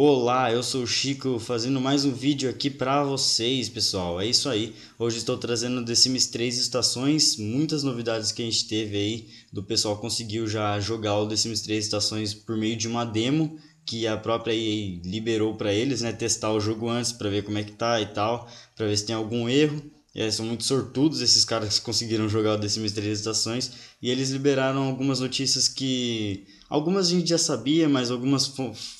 Olá, eu sou o Chico fazendo mais um vídeo aqui para vocês, pessoal. É isso aí. Hoje estou trazendo The Sims 3 Estações, muitas novidades que a gente teve aí do pessoal conseguiu já jogar o The Sims 3 Estações por meio de uma demo que a própria EA liberou para eles, né, testar o jogo antes para ver como é que tá e tal, para ver se tem algum erro. É, são muito sortudos esses caras que conseguiram jogar o The Sims 3 Estações e eles liberaram algumas notícias que Algumas a gente já sabia, mas algumas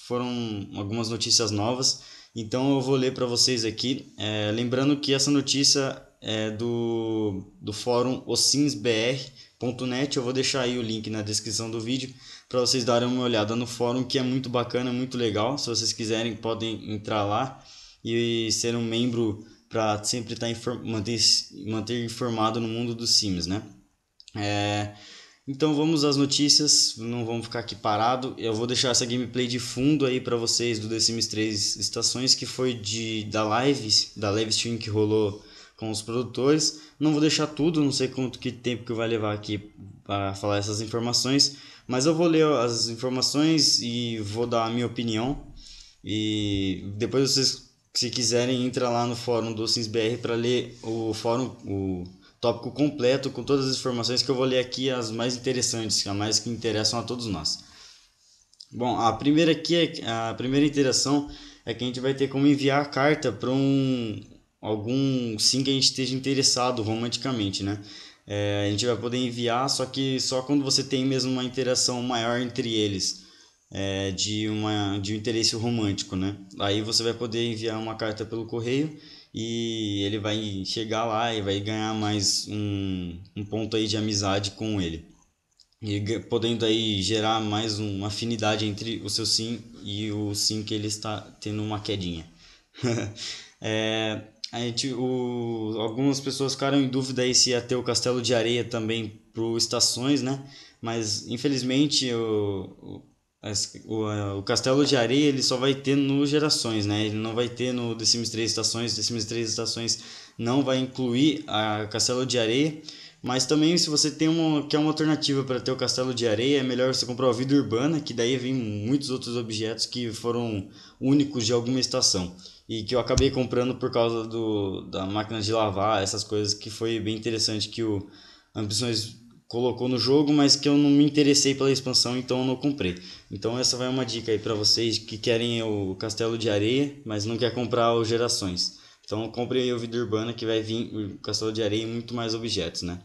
foram algumas notícias novas. Então eu vou ler para vocês aqui. É, lembrando que essa notícia é do, do fórum Osimsbr.net. Eu vou deixar aí o link na descrição do vídeo para vocês darem uma olhada no fórum, que é muito bacana, muito legal. Se vocês quiserem, podem entrar lá e ser um membro para sempre estar tá manter, manter informado no mundo dos Sims, né? É, então vamos às notícias, não vamos ficar aqui parado. Eu vou deixar essa gameplay de fundo aí para vocês do The Sims 3 Estações, que foi de da live, da live stream que rolou com os produtores. Não vou deixar tudo, não sei quanto que tempo que vai levar aqui para falar essas informações, mas eu vou ler as informações e vou dar a minha opinião. E depois vocês, se quiserem, entra lá no fórum do BR para ler o fórum, o tópico completo com todas as informações que eu vou ler aqui, as mais interessantes, as mais que interessam a todos nós. Bom, a primeira aqui, é, a primeira interação é que a gente vai ter como enviar a carta para um algum sim que a gente esteja interessado romanticamente, né? É, a gente vai poder enviar, só que só quando você tem mesmo uma interação maior entre eles, é, de, uma, de um interesse romântico, né? Aí você vai poder enviar uma carta pelo correio e ele vai chegar lá e vai ganhar mais um, um ponto aí de amizade com ele. E podendo aí gerar mais uma afinidade entre o seu sim e o sim que ele está tendo uma quedinha. é, a gente, o, algumas pessoas ficaram em dúvida aí se ia ter o Castelo de Areia também para estações, né? Mas infelizmente o, o, o, Castelo de Areia ele só vai ter no Gerações, né? Ele não vai ter no The Sims 3 Estações. The Sims 3 Estações não vai incluir a Castelo de Areia. Mas também, se você tem uma, quer uma alternativa para ter o Castelo de Areia, é melhor você comprar a Vida Urbana, que daí vem muitos outros objetos que foram únicos de alguma estação. E que eu acabei comprando por causa do, da máquina de lavar, essas coisas que foi bem interessante que o Ambições colocou no jogo, mas que eu não me interessei pela expansão, então eu não comprei. Então essa vai uma dica aí para vocês que querem o Castelo de Areia, mas não quer comprar o Gerações. Então compre o Vida Urbana que vai vir o Castelo de Areia e muito mais objetos, né?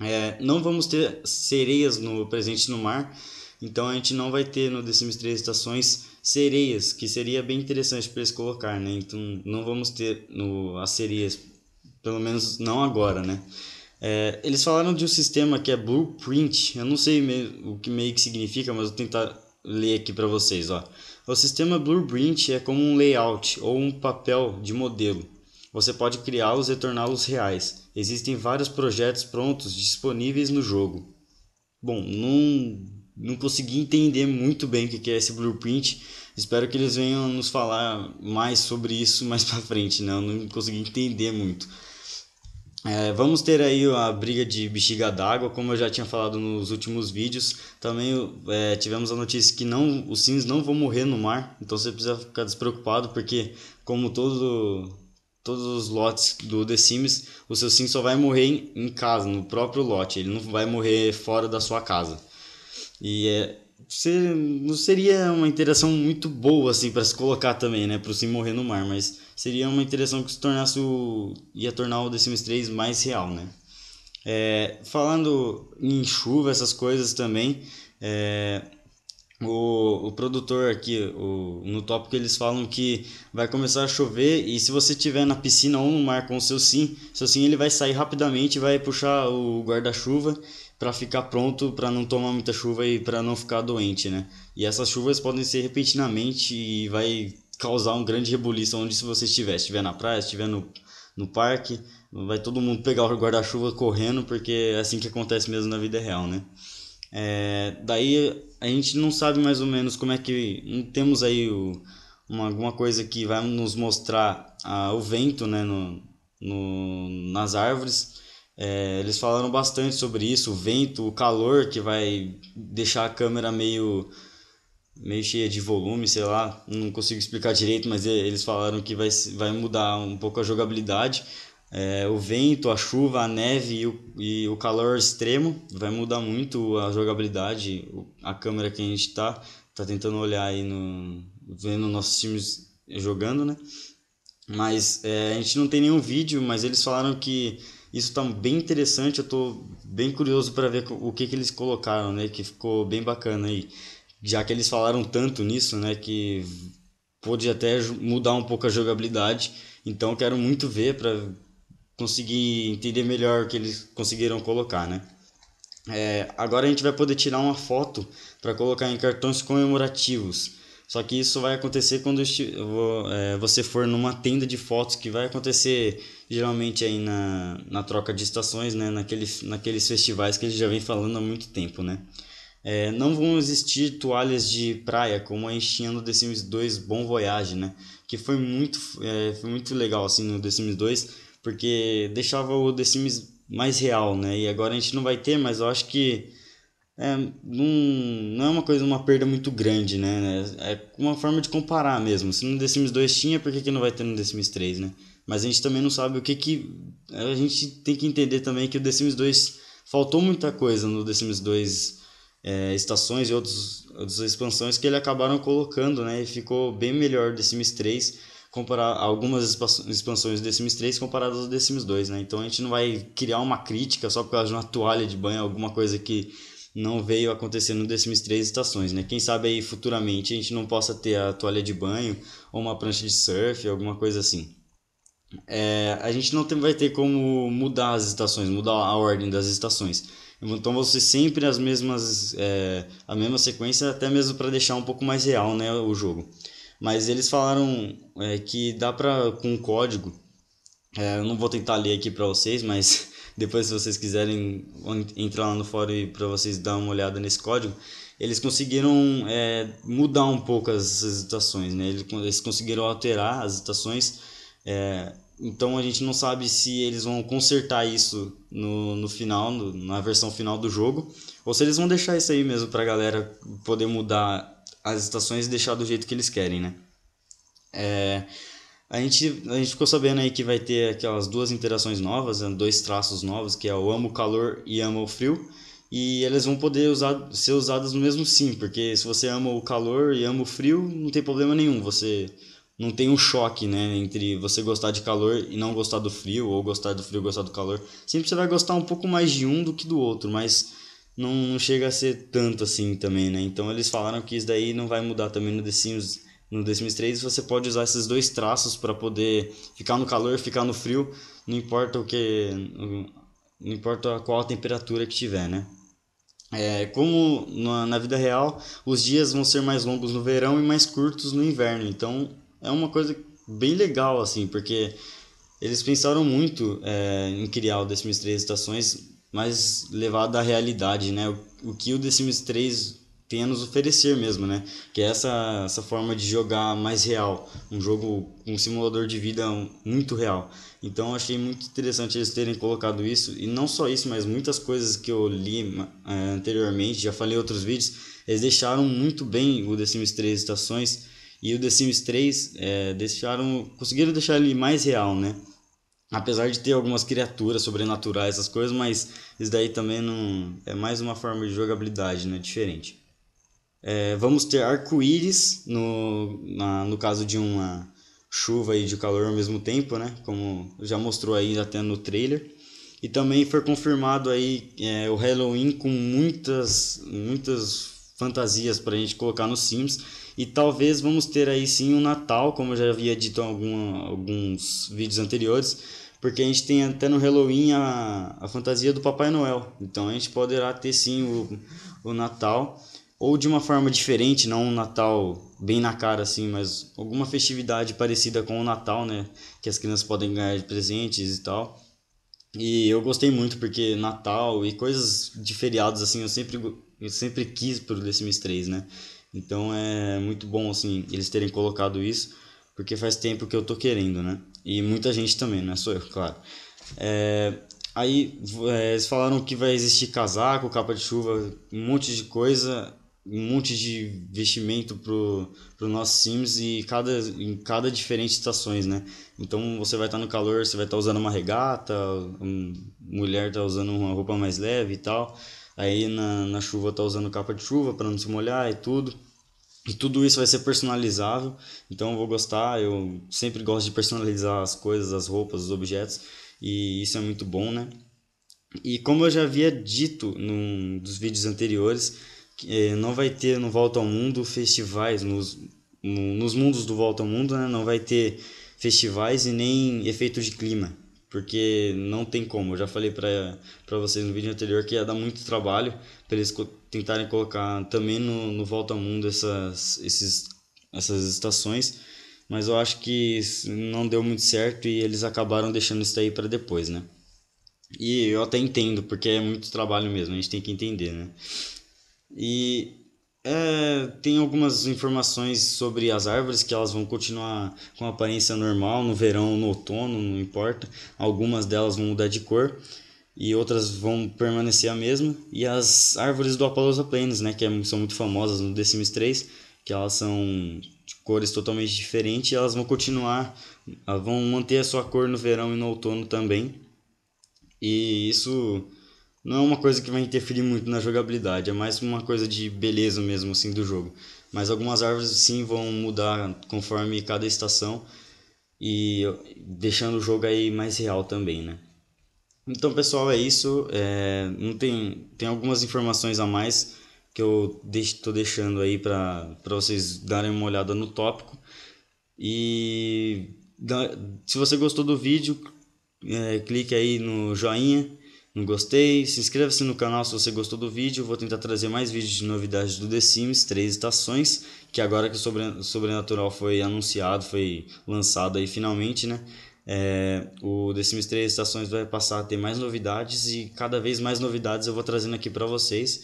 É, não vamos ter sereias no presente no mar, então a gente não vai ter no The Sims 3 Estações sereias, que seria bem interessante para eles colocar, né? Então não vamos ter no, as sereias, pelo menos não agora, né? É, eles falaram de um sistema que é Blueprint, eu não sei o que meio que significa, mas vou tentar ler aqui para vocês. Ó. O sistema Blueprint é como um layout ou um papel de modelo. Você pode criá-los e torná-los reais. Existem vários projetos prontos disponíveis no jogo. Bom, não, não consegui entender muito bem o que é esse Blueprint. Espero que eles venham nos falar mais sobre isso mais para frente, né? Eu não consegui entender muito. É, vamos ter aí a briga de bexiga d'água, como eu já tinha falado nos últimos vídeos. Também é, tivemos a notícia que não, os sims não vão morrer no mar, então você precisa ficar despreocupado, porque como todo, todos os lotes do The Sims, o seu sim só vai morrer em, em casa, no próprio lote, ele não vai morrer fora da sua casa. E é, ser, não seria uma interação muito boa assim para se colocar também, né, para o sim morrer no mar, mas seria uma interação que se tornasse o, ia tornar o The Sims 3 mais real, né? É, falando em chuva, essas coisas também, é, o, o produtor aqui, o, no tópico, eles falam que vai começar a chover e se você tiver na piscina ou no mar com o seu sim, seu sim ele vai sair rapidamente e vai puxar o guarda-chuva para ficar pronto para não tomar muita chuva e para não ficar doente, né? E essas chuvas podem ser repentinamente e vai causar um grande rebuliço onde se você estiver, estiver na praia, estiver no, no parque, vai todo mundo pegar o guarda-chuva correndo, porque é assim que acontece mesmo na vida real, né? É, daí a gente não sabe mais ou menos como é que. Hum, temos aí o, uma, alguma coisa que vai nos mostrar a, ah, o vento né, no, no, nas árvores. É, eles falaram bastante sobre isso, o vento, o calor que vai deixar a câmera meio meio cheia de volume, sei lá, não consigo explicar direito, mas eles falaram que vai, vai mudar um pouco a jogabilidade. É, o vento, a chuva, a neve e o, e o calor extremo vai mudar muito a jogabilidade. A câmera que a gente está tá tentando olhar aí no. vendo nossos times jogando, né? Mas é, a gente não tem nenhum vídeo, mas eles falaram que isso está bem interessante. Eu estou bem curioso para ver o que, que eles colocaram, né? Que ficou bem bacana aí já que eles falaram tanto nisso, né, que pôde até mudar um pouco a jogabilidade. Então quero muito ver para conseguir entender melhor o que eles conseguiram colocar, né? É, agora a gente vai poder tirar uma foto para colocar em cartões comemorativos. Só que isso vai acontecer quando é, você for numa tenda de fotos que vai acontecer geralmente aí na, na troca de estações, né? Naqueles, naqueles festivais que eles já vem falando há muito tempo, né? É, não vão existir toalhas de praia, como a enchendo no The Sims 2 Bom Voyage, né? Que foi muito, é, foi muito legal, assim, no The Sims 2, porque deixava o The Sims mais real, né? E agora a gente não vai ter, mas eu acho que é, não, não é uma coisa, uma perda muito grande, né? É, é uma forma de comparar mesmo. Se no The Sims 2 tinha, por que, que não vai ter no The Sims 3, né? Mas a gente também não sabe o que que... A gente tem que entender também que o The Sims 2 faltou muita coisa no The Sims 2 é, estações e outros, outras expansões que ele acabaram colocando, né? E ficou bem melhor The Sims 3 comparar algumas expansões do The Sims 3 comparadas ao The Sims 2, né? Então a gente não vai criar uma crítica só por causa de uma toalha de banho, alguma coisa que não veio acontecendo no The Sims 3 estações, né? Quem sabe aí futuramente a gente não possa ter a toalha de banho ou uma prancha de surf, alguma coisa assim. É, a gente não tem, vai ter como mudar as estações, mudar a ordem das estações. Então você sempre as mesmas é, a mesma sequência, até mesmo para deixar um pouco mais real, né, o jogo. Mas eles falaram é, que dá para com código. É, eu não vou tentar ler aqui para vocês, mas depois se vocês quiserem entrar lá no fórum para vocês dar uma olhada nesse código, eles conseguiram é, mudar um pouco as, as né? Eles conseguiram alterar as estações é, então a gente não sabe se eles vão consertar isso no, no final, no, na versão final do jogo, ou se eles vão deixar isso aí mesmo pra galera poder mudar as estações e deixar do jeito que eles querem, né? É, a, gente, a gente ficou sabendo aí que vai ter aquelas duas interações novas, né? dois traços novos, que é o amo o calor e amo o frio e elas vão poder usar, ser usadas no mesmo sim, porque se você ama o calor e ama o frio, não tem problema nenhum você não tem um choque, né, entre você gostar de calor e não gostar do frio, ou gostar do frio e gostar do calor. Sempre você vai gostar um pouco mais de um do que do outro, mas não, não chega a ser tanto assim também, né? Então eles falaram que isso daí não vai mudar também no The Sims, no The Sims 3, você pode usar esses dois traços para poder ficar no calor, ficar no frio, não importa o que, não importa qual a temperatura que tiver, né? É, como na, na vida real, os dias vão ser mais longos no verão e mais curtos no inverno, então é uma coisa bem legal, assim, porque eles pensaram muito é, em criar o The Sims 3 Estações mas levado à realidade, né? O, o que o The Sims 3 tem a nos oferecer mesmo, né? Que é essa, essa forma de jogar mais real, um jogo, um simulador de vida muito real. Então achei muito interessante eles terem colocado isso, e não só isso, mas muitas coisas que eu li é, anteriormente, já falei em outros vídeos, eles deixaram muito bem o The Sims 3 Estações e o The Sims 3 é, deixaram, conseguiram deixar ele mais real, né? Apesar de ter algumas criaturas sobrenaturais, essas coisas, mas isso daí também não é mais uma forma de jogabilidade, né? Diferente. É, vamos ter arco-íris no, no caso de uma chuva e de calor ao mesmo tempo, né? Como já mostrou aí até no trailer. E também foi confirmado aí é, o Halloween com muitas, muitas fantasias para a gente colocar nos Sims. E talvez vamos ter aí sim um Natal, como eu já havia dito em alguns vídeos anteriores, porque a gente tem até no Halloween a, a fantasia do Papai Noel. Então a gente poderá ter sim o, o Natal, ou de uma forma diferente, não um Natal bem na cara assim, mas alguma festividade parecida com o Natal, né? Que as crianças podem ganhar de presentes e tal. E eu gostei muito porque Natal e coisas de feriados assim, eu sempre eu sempre quis pro The Sims 3, né? Então é muito bom, assim, eles terem colocado isso, porque faz tempo que eu tô querendo, né? E muita gente também, não é só eu, claro. É, aí é, eles falaram que vai existir casaco, capa de chuva, um monte de coisa, um monte de vestimento pro, pro nosso Sims e cada, em cada diferente estações, né? Então você vai estar tá no calor, você vai estar tá usando uma regata, um, mulher tá usando uma roupa mais leve e tal. Aí na, na chuva tá usando capa de chuva para não se molhar e tudo. E tudo isso vai ser personalizável, então eu vou gostar. Eu sempre gosto de personalizar as coisas, as roupas, os objetos, e isso é muito bom, né? E como eu já havia dito num dos vídeos anteriores, eh, não vai ter no Volta ao Mundo festivais, nos, nos mundos do Volta ao Mundo, né? não vai ter festivais e nem efeito de clima porque não tem como. Eu já falei para vocês no vídeo anterior que ia dar muito trabalho para eles co tentarem colocar também no, no Volta ao Mundo essas, esses, essas estações, mas eu acho que não deu muito certo e eles acabaram deixando isso daí para depois, né? E eu até entendo, porque é muito trabalho mesmo, a gente tem que entender, né? E é, tem algumas informações sobre as árvores que elas vão continuar com aparência normal no verão, no outono, não importa. Algumas delas vão mudar de cor e outras vão permanecer a mesma. E as árvores do Apollosa Plains, né, que é, são muito famosas no Decimus 3, que elas são de cores totalmente diferentes, elas vão continuar, elas vão manter a sua cor no verão e no outono também. E isso não é uma coisa que vai interferir muito na jogabilidade, é mais uma coisa de beleza mesmo assim do jogo. Mas algumas árvores sim vão mudar conforme cada estação e deixando o jogo aí mais real também, né? Então pessoal é isso, é, não tem tem algumas informações a mais que eu estou deixando aí para vocês darem uma olhada no tópico e da, se você gostou do vídeo é, clique aí no joinha um gostei, se inscreva-se no canal se você gostou do vídeo, vou tentar trazer mais vídeos de novidades do The Sims 3 estações, que agora que o Sobrenatural foi anunciado, foi lançado aí finalmente, né? É, o The Sims 3 estações vai passar a ter mais novidades e cada vez mais novidades eu vou trazendo aqui para vocês.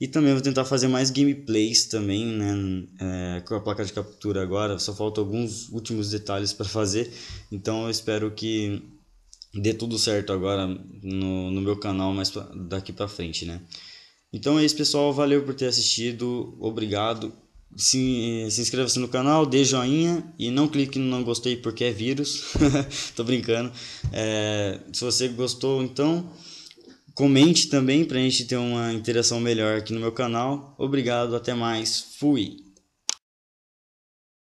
E também vou tentar fazer mais gameplays também, né? É, com a placa de captura agora, só falta alguns últimos detalhes para fazer. Então eu espero que dê tudo certo agora no, no meu canal mais pra, daqui para frente, né? Então é isso, pessoal. Valeu por ter assistido. Obrigado. Se, se inscreva-se no canal, dê joinha e não clique no não gostei porque é vírus. Tô brincando. É, se você gostou, então comente também para a gente ter uma interação melhor aqui no meu canal. Obrigado, até mais. Fui.